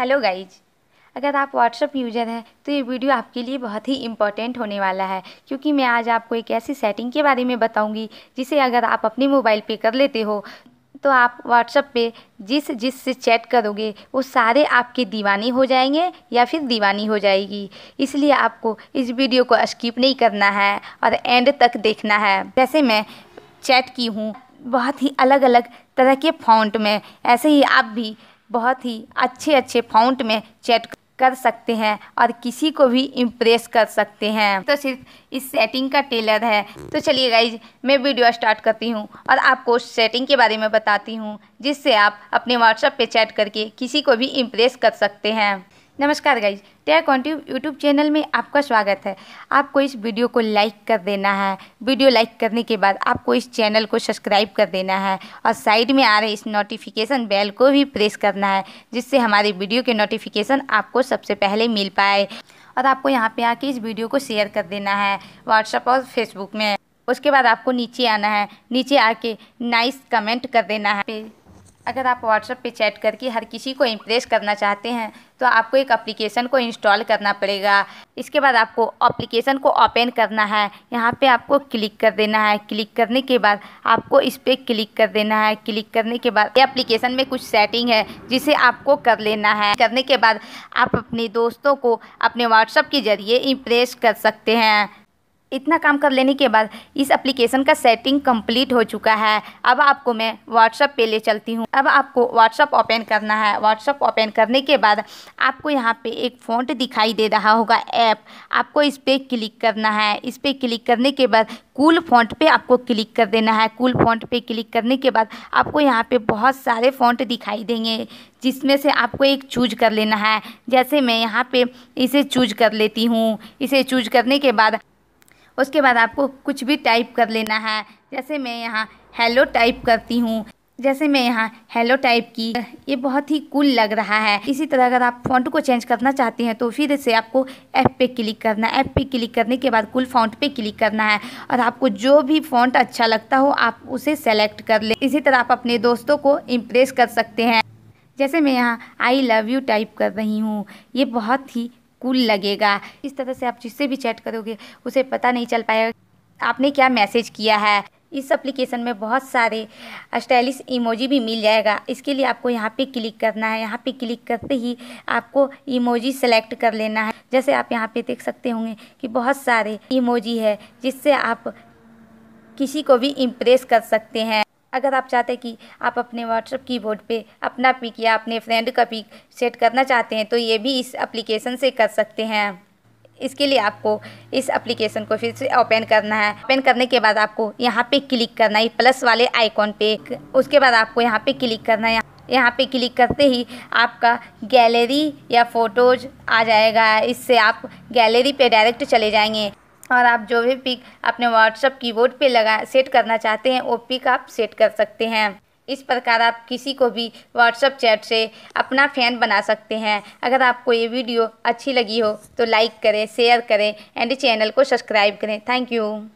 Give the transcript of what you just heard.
hello guys अगर आप WhatsApp user हैं तो ये वीडियो आपके लिए बहुत ही इम्पॉर्टेंट होने वाला है क्योंकि मैं आज आपको एक ऐसी सेटिंग के बारे में बताऊंगी जिसे अगर आप अपने मोबाइल पे कर लेते हो तो आप व्हाट्सअप पे जिस जिस से चैट करोगे वो सारे आपके दीवानी हो जाएंगे या फिर दीवानी हो जाएगी इसलिए आपको इस वीडियो को स्किप नहीं करना है और एंड तक देखना है जैसे मैं चैट की हूँ बहुत ही अलग अलग तरह के फॉन्ट में ऐसे ही आप भी बहुत ही अच्छे अच्छे फाउंट में चैट कर सकते हैं और किसी को भी इम्प्रेस कर सकते हैं तो सिर्फ इस सेटिंग का टेलर है तो चलिए गाइज मैं वीडियो स्टार्ट करती हूँ और आपको सेटिंग के बारे में बताती हूँ जिससे आप अपने व्हाट्सएप पे चैट करके किसी को भी इम्प्रेस कर सकते हैं नमस्कार गाइज टेयर कॉन्ट्यूब यूट्यूब चैनल में आपका स्वागत है आपको इस वीडियो को लाइक कर देना है वीडियो लाइक करने के बाद आपको इस चैनल को सब्सक्राइब कर देना है और साइड में आ रहे इस नोटिफिकेशन बेल को भी प्रेस करना है जिससे हमारी वीडियो के नोटिफिकेशन आपको सबसे पहले मिल पाए और आपको यहाँ पर आके इस वीडियो को शेयर कर देना है व्हाट्सअप और फेसबुक में उसके बाद आपको नीचे आना है नीचे आके नाइस कमेंट कर देना है अगर आप व्हाट्सएप पे चैट करके हर किसी को इम्प्रेस करना चाहते हैं तो आपको एक अप्लीकेशन को इंस्टॉल करना पड़ेगा इसके बाद आपको अप्लीकेशन को ओपन करना है यहाँ पे आपको क्लिक कर देना है क्लिक करने के बाद आपको इस पर क्लिक कर देना है क्लिक करने के बाद ये अप्लीकेशन में कुछ सेटिंग है जिसे आपको कर लेना है करने के बाद आप अपने दोस्तों को अपने व्हाट्सअप के ज़रिए इम्प्रेस कर सकते हैं इतना काम कर लेने के बाद इस एप्लीकेशन का सेटिंग कंप्लीट हो चुका है अब आपको मैं व्हाट्सअप पे ले चलती हूँ अब आपको व्हाट्सअप ओपन करना है व्हाट्सअप ओपन करने के बाद आपको यहाँ पे एक फ़ॉन्ट दिखाई दे रहा होगा ऐप आपको इस पर क्लिक करना है इस पर क्लिक करने के बाद कूल फॉन्ट पे आपको क्लिक कर देना है कूल फॉन्ट पे क्लिक करने के बाद आपको यहाँ पे बहुत सारे फॉन्ट दिखाई देंगे जिसमें से आपको एक चूज कर लेना है जैसे मैं यहाँ पे इसे चूज कर लेती हूँ इसे चूज करने के बाद उसके बाद आपको कुछ भी टाइप कर लेना है जैसे मैं यहाँ हेलो टाइप करती हूँ जैसे मैं यहाँ हेलो टाइप की ये बहुत ही कूल लग रहा है इसी तरह अगर आप फॉन्ट को चेंज करना चाहते हैं तो फिर से आपको ऐप पे क्लिक करना है ऐप पे क्लिक करने के बाद कुल फॉन्ट पे क्लिक करना है और आपको जो भी फॉन्ट अच्छा लगता हो आप उसे सेलेक्ट कर ले इसी तरह आप अपने दोस्तों को इम्प्रेस कर सकते हैं जैसे मैं यहाँ आई लव यू टाइप कर रही हूँ ये बहुत ही कूल लगेगा इस तरह से आप जिससे भी चैट करोगे उसे पता नहीं चल पाएगा आपने क्या मैसेज किया है इस एप्लीकेशन में बहुत सारे स्टाइलिश इमोजी भी मिल जाएगा इसके लिए आपको यहाँ पे क्लिक करना है यहाँ पे क्लिक करते ही आपको इमोजी सेलेक्ट कर लेना है जैसे आप यहाँ पे देख सकते होंगे कि बहुत सारे इमोजी है जिससे आप किसी को भी इम्प्रेस कर सकते हैं अगर आप चाहते हैं कि आप अपने व्हाट्सअप कीबोर्ड पे अपना पिक या अपने फ्रेंड का पिक सेट करना चाहते हैं तो ये भी इस एप्लीकेशन से कर सकते हैं इसके लिए आपको इस एप्लीकेशन को फिर से ओपन करना है ओपन करने के बाद आपको यहाँ पे क्लिक करना है प्लस वाले आइकॉन पे उसके बाद आपको यहाँ पे क्लिक करना है यहाँ पे क्लिक करते ही आपका गैलरी या फ़ोटोज़ आ जाएगा इससे आप गैलरी पे डायरेक्ट चले जाएंगे और आप जो भी पिक अपने व्हाट्सअप कीबोर्ड पे लगा सेट करना चाहते हैं वो पिक आप सेट कर सकते हैं इस प्रकार आप किसी को भी व्हाट्सअप चैट से अपना फ़ैन बना सकते हैं अगर आपको ये वीडियो अच्छी लगी हो तो लाइक करें शेयर करें एंड चैनल को सब्सक्राइब करें थैंक यू